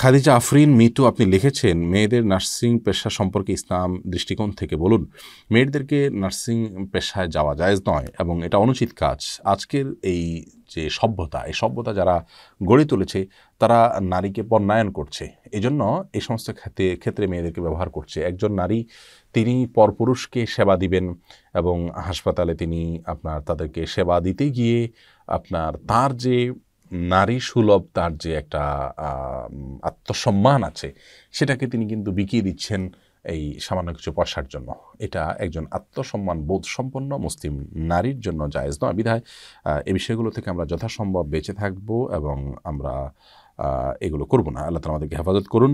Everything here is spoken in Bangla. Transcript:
খাদিজা আফরিন মিতু আপনি লিখেছেন মেয়েদের নার্সিং পেশা সম্পর্কে ইসলাম দৃষ্টিকোণ থেকে বলুন মেয়েদেরকে নার্সিং পেশায় যাওয়া জায়জ নয় এবং এটা অনুচিত কাজ আজকের এই যে সভ্যতা এই সভ্যতা যারা গড়ে তুলেছে তারা নারীকে পণ্যায়ন করছে এজন্য এই সমস্ত ক্ষেত্রে ক্ষেত্রে মেয়েদেরকে ব্যবহার করছে একজন নারী তিনি পরপুরুষকে সেবা দিবেন এবং হাসপাতালে তিনি আপনার তাদেরকে সেবা দিতে গিয়ে আপনার তার যে নারী সুলভ তার যে একটা আত্মসম্মান আছে সেটাকে তিনি কিন্তু বিকিয়ে দিচ্ছেন এই সামান্য কিছু পয়সার জন্য এটা একজন আত্মসম্মান বোধ সম্পন্ন মুসলিম নারীর জন্য জায়েজ নয় বিধায় এই বিষয়গুলো থেকে আমরা যথাসম্ভব বেঁচে থাকব এবং আমরা এগুলো করব না আল্লাহ তালা আমাদেরকে হেফাজত করুন